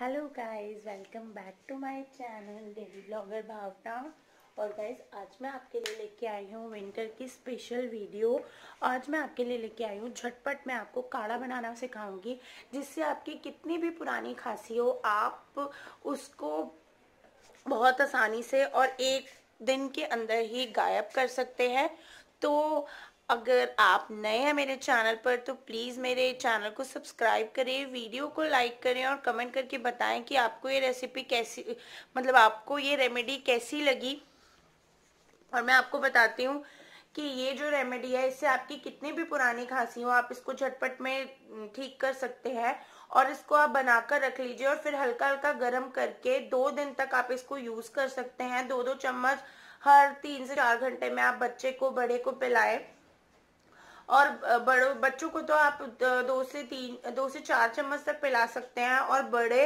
hello guys welcome back to my channel daily blogger Bhavana और guys आज मैं आपके लिए लेके आई हूँ विंटर की स्पेशल वीडियो आज मैं आपके लिए लेके आई हूँ झटपट मैं आपको काढ़ा बनाना सिखाऊंगी जिससे आपकी कितनी भी पुरानी खांसी हो आप उसको बहुत आसानी से और एक दिन के अंदर ही गायब कर सकते हैं तो अगर आप नए हैं मेरे चैनल पर तो प्लीज़ मेरे चैनल को सब्सक्राइब करें वीडियो को लाइक करें और कमेंट करके बताएं कि आपको ये रेसिपी कैसी मतलब आपको ये रेमेडी कैसी लगी और मैं आपको बताती हूँ कि ये जो रेमेडी है इससे आपकी कितनी भी पुरानी खांसी हो आप इसको झटपट में ठीक कर सकते हैं और इसको आप बनाकर रख लीजिए और फिर हल्का हल्का गर्म करके दो दिन तक आप इसको यूज़ कर सकते हैं दो दो चम्मच हर तीन से चार घंटे में आप बच्चे को बड़े को पिलाएं और बड़ों बच्चों को तो आप दो से तीन दो से चार चम्मच तक पिला सकते हैं और बड़े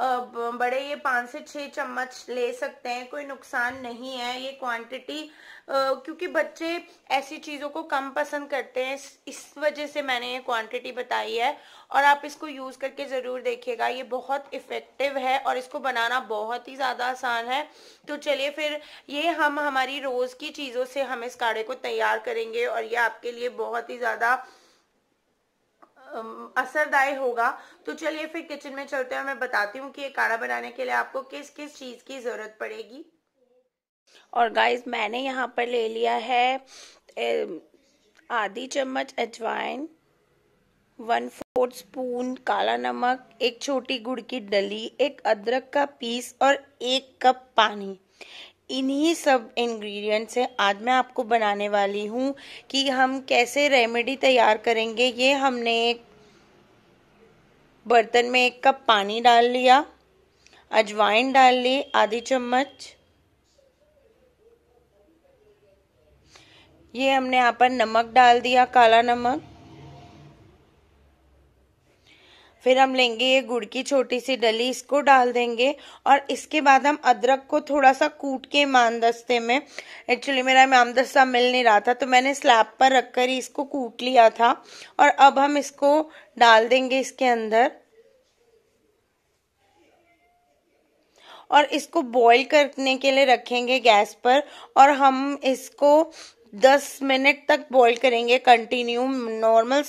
बड़े ये पाँच से छः चम्मच ले सकते हैं कोई नुकसान नहीं है ये क्वांटिटी क्योंकि बच्चे ऐसी चीज़ों को कम पसंद करते हैं इस वजह से मैंने ये क्वांटिटी बताई है और आप इसको यूज़ करके ज़रूर देखिएगा ये बहुत इफ़ेक्टिव है और इसको बनाना बहुत ही ज़्यादा आसान है तो चलिए फिर ये हम हमारी रोज़ की चीज़ों से हम इस काढ़े को तैयार करेंगे और ये आपके लिए बहुत ही ज़्यादा असरदायी होगा तो चलिए फिर किचन में चलते हैं मैं बताती हूँ कि ये काढ़ा बनाने के लिए आपको किस किस चीज़ की ज़रूरत पड़ेगी और गाइस मैंने यहाँ पर ले लिया है आधी चम्मच अजवाइन वन फोर्थ स्पून काला नमक एक छोटी गुड़ की डली एक अदरक का पीस और एक कप पानी इन्हीं सब इंग्रेडिएंट से आज मैं आपको बनाने वाली हूँ कि हम कैसे रेमेडी तैयार करेंगे ये हमने एक बर्तन में एक कप पानी डाल लिया अजवाइन डाल ली आधी चम्मच ये हमने यहाँ पर नमक डाल दिया काला नमक फिर हम लेंगे ये गुड़ की छोटी सी डली इसको डाल देंगे और इसके बाद हम अदरक को थोड़ा सा कूट के मानदस्ते में एक्चुअली मेरा मामदस्ता मिल नहीं रहा था तो मैंने स्लैब पर रखकर ही इसको कूट लिया था और अब हम इसको डाल देंगे इसके अंदर और इसको बॉईल करने के लिए रखेंगे गैस पर और हम इसको दस मिनट तक बॉईल करेंगे कंटिन्यू नॉर्मल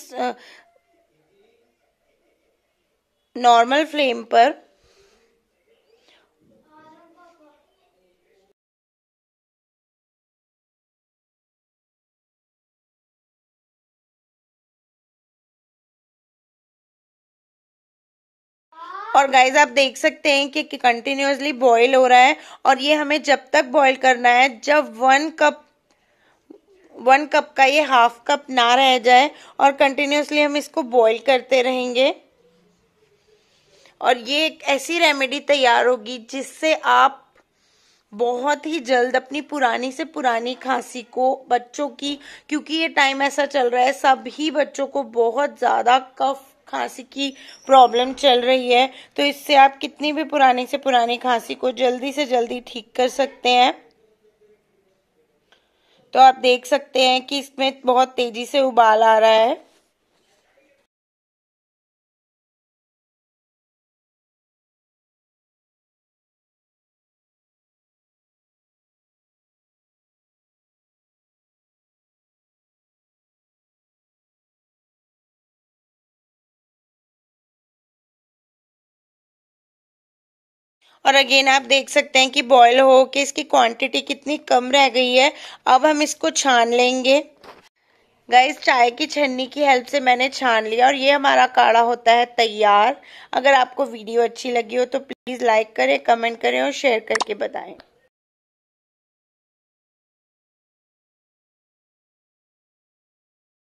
नॉर्मल फ्लेम पर और गाइज आप देख सकते हैं कि कंटिन्यूसली बॉईल हो रहा है और ये हमें जब तक बॉईल करना है जब वन कप वन कप का ये हाफ कप ना रह जाए और कंटिन्यूसली हम इसको बॉईल करते रहेंगे और ये एक ऐसी रेमेडी तैयार होगी जिससे आप बहुत ही जल्द अपनी पुरानी से पुरानी खांसी को बच्चों की क्योंकि ये टाइम ऐसा चल रहा है सभी बच्चों को बहुत ज़्यादा कफ खांसी की प्रॉब्लम चल रही है तो इससे आप कितनी भी पुरानी से पुरानी खांसी को जल्दी से जल्दी ठीक कर सकते हैं तो आप देख सकते हैं कि इसमें बहुत तेज़ी से उबाल आ रहा है और अगेन आप देख सकते हैं कि बॉयल हो के इसकी क्वांटिटी कितनी कम रह गई है अब हम इसको छान लेंगे गाइस चाय की छन्नी की हेल्प से मैंने छान लिया और ये हमारा काढ़ा होता है तैयार अगर आपको वीडियो अच्छी लगी हो तो प्लीज़ लाइक करें कमेंट करें और शेयर करके बताएं